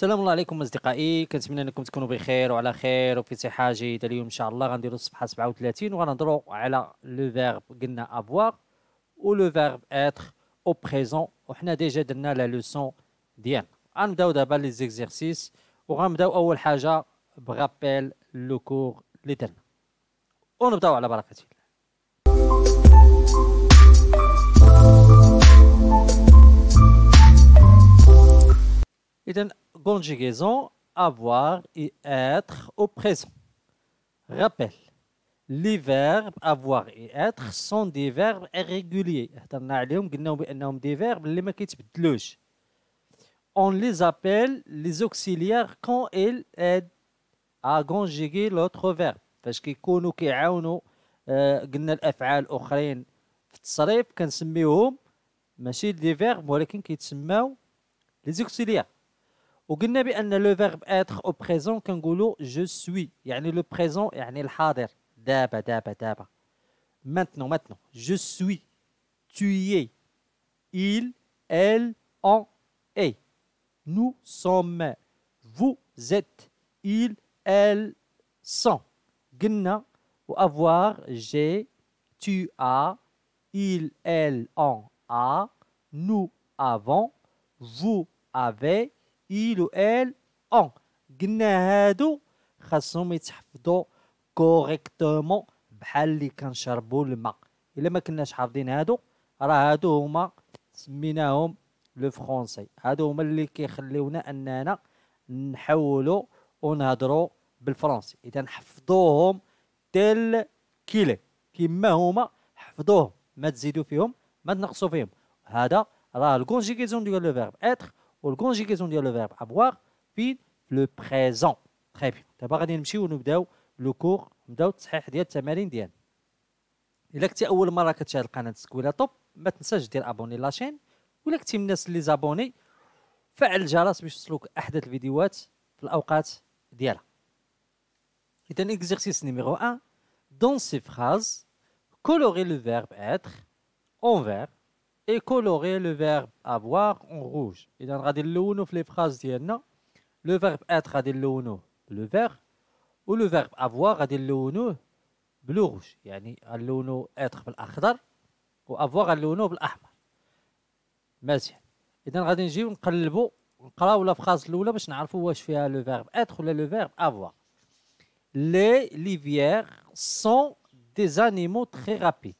السلام الله عليكم اصدقائي كنتمنى انكم تكونوا بخير وعلى خير وفي صحه جيده اليوم ان شاء الله غنديروا الصفحه 37 وغنهضروا على لو فيرب قلنا افوار ولو فيرب اتر او بريزون وحنا ديجا درنا لا لوسون ديالنا غنبداو دابا لي زيكزيرسيس وغنبداو اول حاجه بغابيل لو كور اللي درنا ونبداو على بركه الله إذا conjugaison avoir et être au présent. Rappel, les verbes avoir et être sont des verbes irréguliers. des verbes On les appelle les auxiliaires quand ils aident à conjuguer l'autre verbe. فاش que كيعاونوا قلنا الافعال الاخرين في التصريف كنسميوهم ماشي دي فيرب ولكن les auxiliaires. وقلنا بان لو فيرب اتر او بريزون كنقولوا جو سوي يعني لو بريزون يعني الحاضر دابا دابا دابا maintenant maintenant je suis tu es il elle on est nous sommes vous êtes Il, elle, sont قلنا ou avoir j'ai tu as il elle on a nous avons vous avez ايل و إل أون قلنا هادو خاصهم يتحفظوا كوريكتومون بحال اللي كنشربوا الماء الا ما كناش حافظين هادو راه هادو هما سميناهم لو فرونسي هادو هما اللي كيخليونا اننا نحولوا ونهضروا بالفرنسي اذا حفظوهم تل كيلي كما هما حفظوهم ما تزيدوا فيهم ما تنقصوا فيهم هذا راه الكونجيكيزون ديال لو فيرب اتر والكونجيغيزون ديال لو فيرب افوار في لو بريزون تري بيان دابا غادي نمشيو نبداو لو كور نبداو التصحيح ديال التمارين ديالنا الا كنتي اول مره كتشاهد قناه سكويلا توب ما تنساش دير ابوني لاشين ولا كنتي من الناس اللي زابوني فعل الجرس باش يوصلوك احدث الفيديوهات في الاوقات ديالها اذا اكزرسيس نيميرو 1 دون سي فراز كولوري لو فيرب اتر اون فيرب et colorer le verbe avoir en rouge. Et dans les phrases disent le verbe être radillouno, le vert, ou le verbe avoir radillouno, bleu rouge. Yani allouno être bleu akhdar, avoir bleu Merci. dans le beau? à الاولى باش نعرفوا واش فيها le verbe être ولا le verbe avoir. Les livières sont des animaux très rapides.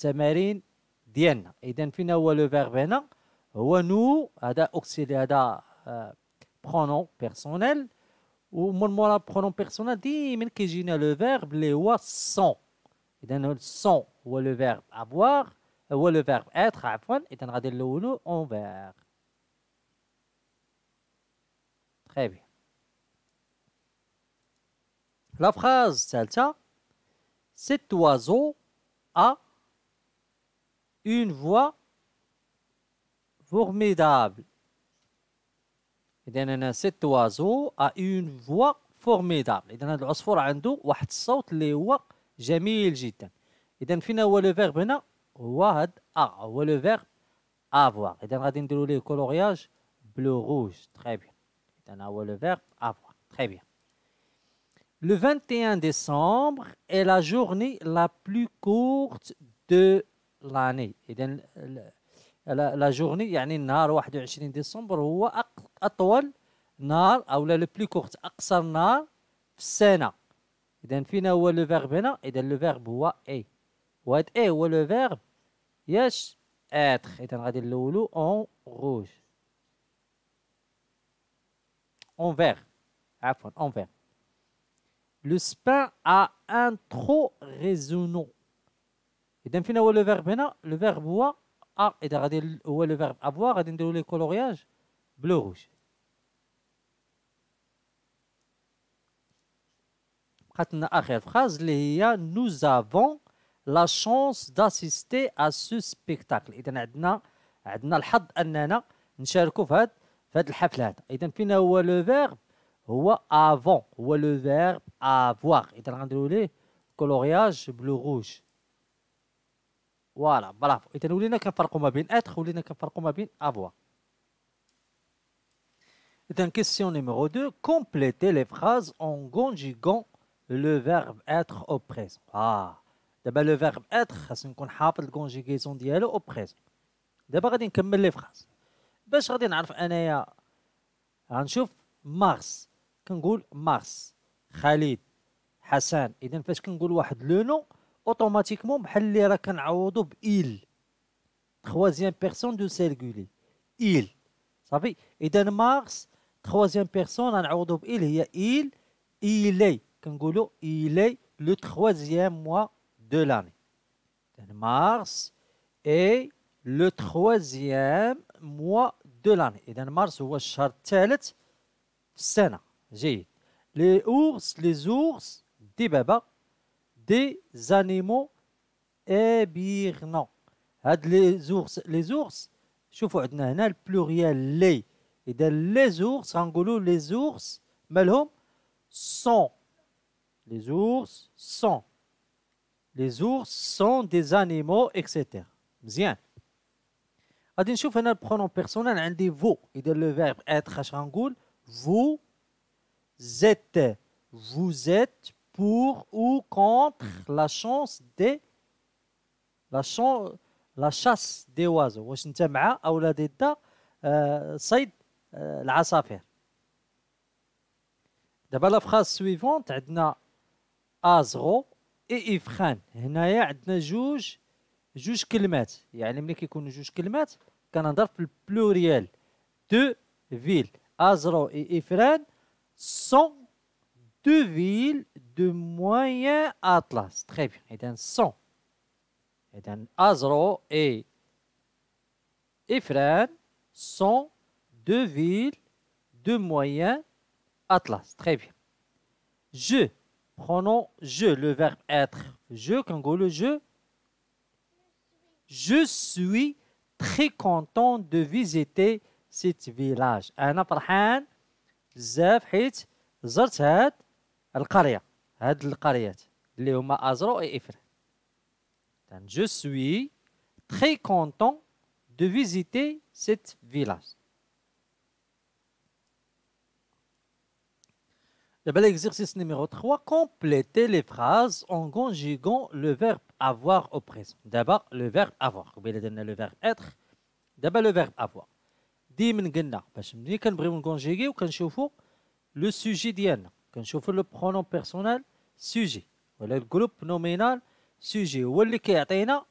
C'est marin, Et Et puis, ou le verbe est là. Ou nous, à la oxyde, à pronom personnel. Ou mon pronom personnel dit, mais qui gêne le verbe, les ois sont. Et puis, le son, ou le verbe avoir, ou le verbe être, et puis, on nous le verbe. Très bien. La phrase, c'est ça. Cet oiseau a une voix formidable. et d'ailleurs cet oiseau a une voix formidable. et d'ailleurs aussi il a un do, qui plutôt les oiseaux, j'ai le les oiseaux. et d'ailleurs, un a une a voix verbe avoir, et d'ailleurs il est très bien, coloriage bleu, rouge, très bien. et le verbe avoir, très bien. le 21 décembre est la journée la plus courte de لاني اذا لا جورني يعني النهار 21 ديسمبر هو اطول نهار او لا لو بلو كورت اقصر نهار في السنه اذا فينا هو لو فيرب هنا اذا لو فيرب هو اي وهاد اي هو لو فيرب ياش اتر اذا غادي نلولو اون روج اون فيغ عفوا اون فيغ لو سبان ا ان ترو ريزونون Et le verbe est le verbe avoir, et le coloriage bleu-rouge. phrase, nous avons la chance d'assister à ce spectacle. Et bien, coloriage y rouge. فوالا برافو اذا ولينا كنفرقوا ما بين اتخ ولينا كنفرقوا ما بين افوا اذا كيسيون نيميرو 2 كومبليتي لي فراز اون كونجيغون لو فيرب اتخ او بريزون اه دابا لو فيرب اتخ خاصني نكون حافظ الكونجيغيزون ديالو او بريزون دابا غادي نكمل لي فراز باش غادي نعرف انايا غنشوف مارس كنقول مارس خالد حسن اذا فاش كنقول واحد لو نو Automatiquement, بحال اللي راه كنعوضو il, troisième personne du singulier il صافي اذا مارس troisième personne غنعوضو y هي il il est il est le troisième mois de l'année mars est le troisième mois de l'année اذا مارس هو الشهر الثالث السنه جيد ours, les ours, des babas des animaux et bien non. les ours, les ours, pluriel les. Et les ours, rangoulou, les ours, sont. Les ours, sont. Les ours sont des animaux, etc. Bien. Ad une chose, un le pronom personnel, un vous, Et le verbe être, rangoul, vous êtes. Vous êtes. pour ou contre la chance des la, chance, la chasse des oiseaux واش انت مع او لا ضد صيد العصافير دابا لا فراز سويفونت عندنا ازغو اي افخان هنايا عندنا جوج جوج كلمات يعني ملي كيكونوا جوج كلمات كنهضر في البلوريال دو فيل ازرو اي افران سون deux villes de Moyen Atlas. Très bien. Et d'un son. Et d'un Azro et Ephraim sont deux villes de Moyen Atlas. Très bien. Je. Prenons je, le verbe être. Je, le je. Je suis très content de visiter cette village. un فرحان بزاف حيت je suis très content de visiter cette village L'exercice numéro 3, compléter les phrases en conjuguant le verbe avoir au présent. D'abord, le verbe avoir. Le verbe être. D'abord, le verbe avoir. le sujet كنشوفوا لو برونوم بيرسونال سوجي ولا الجروب نومينال سوجي هو اللي كيعطينا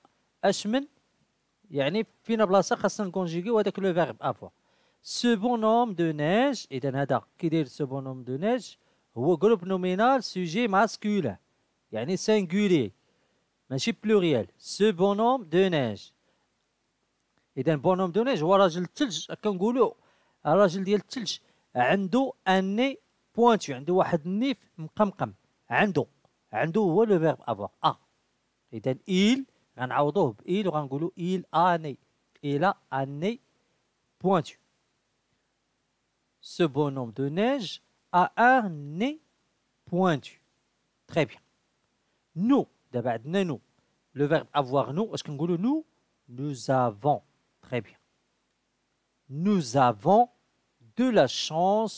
اش من يعني فينا بلاصه خاصنا نكونجيغيو هذاك لو فيرب افوا سو بونوم دو نيج اذا هذا كيدير سو بونوم دو نيج هو جروب نومينال سوجي مع يعني سينغولي ماشي بلوريال سو بونوم دو نيج اذا بونوم دو نيج هو راجل الثلج كنقولوا الراجل ديال الثلج عنده اني بوانتو عنده واحد النيف مقمقم عنده عنده هو لو فيرب افوار ا اذا il غنعوضوه بإيل وغنقولوا il اني il اني pointu. Ce bonhomme de neige a un nez pointu. Très bien. Nous, nous, le verbe avoir nous, est-ce qu'on dit nous Nous avons. Très bien. Nous avons de la chance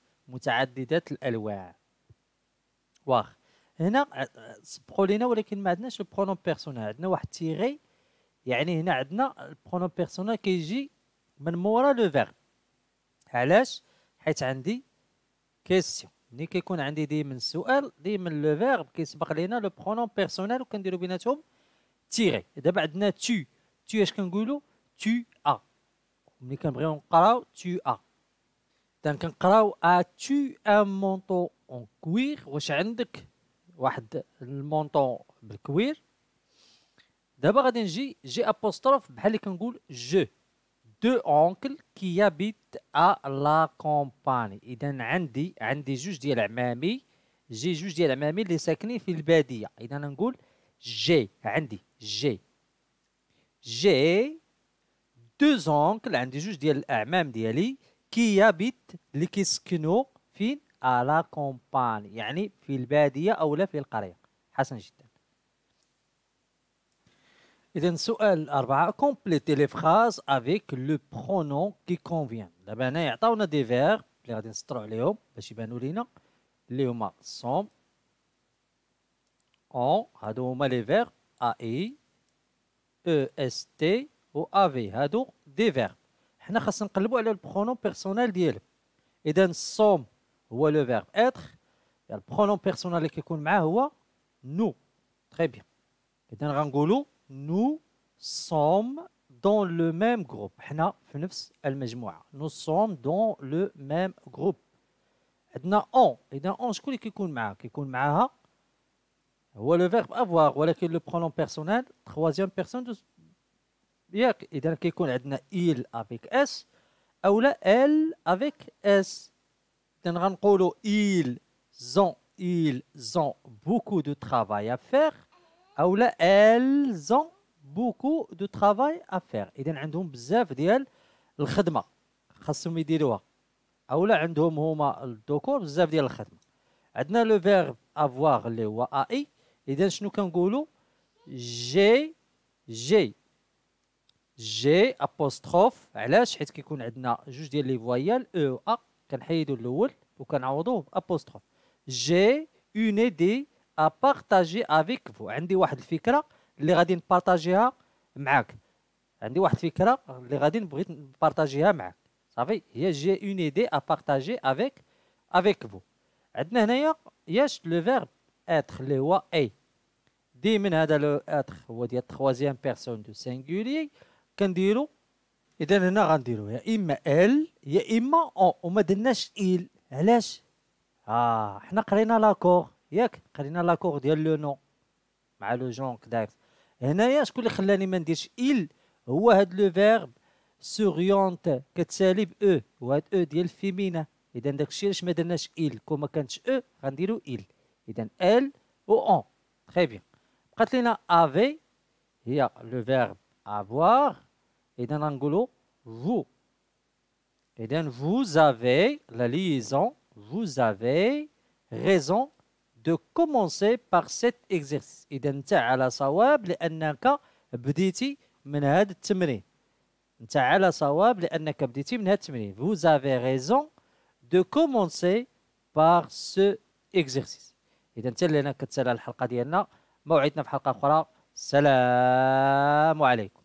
متعدده الالوان واخ هنا سبقوا لينا ولكن ما عندناش البرونون بيرسونال عندنا واحد تيغي يعني هنا عندنا البرونون بيرسونال كيجي من مورا لو فيرب علاش حيت عندي كيسيون ملي كيكون عندي ديما السؤال ديما لو فيرب كيسبق لينا لو برونون بيرسونال وكنديرو بيناتهم تيغي دابا عندنا تو تو اش كنقولو تو ا ملي كنبغيو نقراو تو ا دونك كنقراو اتو ان مونطو اون كوير واش عندك واحد المونطو بالكوير دابا غادي نجي جي ابوستروف بحال اللي كنقول جو دو اونكل كي يابيت ا لا كومباني اذا عندي عندي جوج ديال عمامي جي جوج ديال عمامي اللي ساكنين في الباديه اذا نقول جي عندي جي جي دو اونكل عندي جوج ديال الاعمام ديالي كي يبيت لكيسكنو فين على كومباني يعني في البادية أو لا في القرية حسن جدا إذا سؤال أربعة كومبليتي لي فراز افيك لو برونون كي كونفيان دابا هنا يعطاونا دي فيغ اللي غادي نسطرو عليهم باش يبانو لينا اللي هما سوم اون هادو هما لي فيغ اي او اس تي و افي هادو دي فيغ حنا خاصنا نقلبوا على البرونون بيرسونال ديالو اذا الصوم هو لو فيرب يعني اتر البرونون بيرسونال اللي كيكون معاه هو نو تري بيان اذا غنقولوا نو صوم دون لو ميم جروب حنا في نفس المجموعه نو صوم دون لو ميم جروب عندنا اون اذا اون شكون اللي كيكون معاه كيكون معاها هو لو فيرب افوار ولكن لو برونون بيرسونال تخوازيام بيرسون ياك اذا كيكون عندنا ال افيك اس او لا ال افيك اس اذا غنقولوا ال زون إيل زون بوكو دو ترافاي افير او لا ال زون بوكو دو ترافاي افير اذا عندهم بزاف ديال الخدمه خاصهم يديروها او لا عندهم هما الذكور بزاف ديال الخدمه عندنا لو فيرب افوار اللي هو اي اذا شنو كنقولوا جي جي جي ابوستروف علاش حيت كيكون عندنا جوج ديال لي فوايال او e ا كنحيدو الاول وكنعوضوه بابوستروف جي اون ايدي ا بارطاجي افيك فو عندي واحد الفكره اللي غادي نبارطاجيها معاك عندي واحد الفكره اللي غادي نبغي نبارطاجيها معاك صافي هي جي اون ايدي ا بارطاجي افيك افيك فو عندنا هنايا ياش لو فيرب اتر اللي هو اي دي من هذا لو اتر هو ديال تخوازيام بيرسون دو سينغولي كنديرو اذا هنا غنديرو يا اما ال يا اما او وما درناش ال علاش اه حنا قرينا لاكور ياك قرينا لاكور ديال لو نو مع لو جون كداك هنايا شكون اللي خلاني ما نديرش ال هو هاد لو فيرب سوريونت كتسالي ب او e. وهاد او e ديال فيمينا اذا داكشي علاش ما درناش ال كون ما كانتش او e، غنديرو ال اذا ال و اون تري بيان بقات لينا افي هي لو فيرب avoir, et d'un angolo vous. Et d'un vous avez la liaison, vous avez raison de commencer par cet exercice. Et d'un tu sawab, لأنك بديتي من هذا التمرين. انت على صواب لأنك بديتي من هذا التمرين. Vous avez raison de commencer par ce exercice. إذا انت اللي كتسالى الحلقة ديالنا موعدنا في حلقة أخرى السلام عليكم.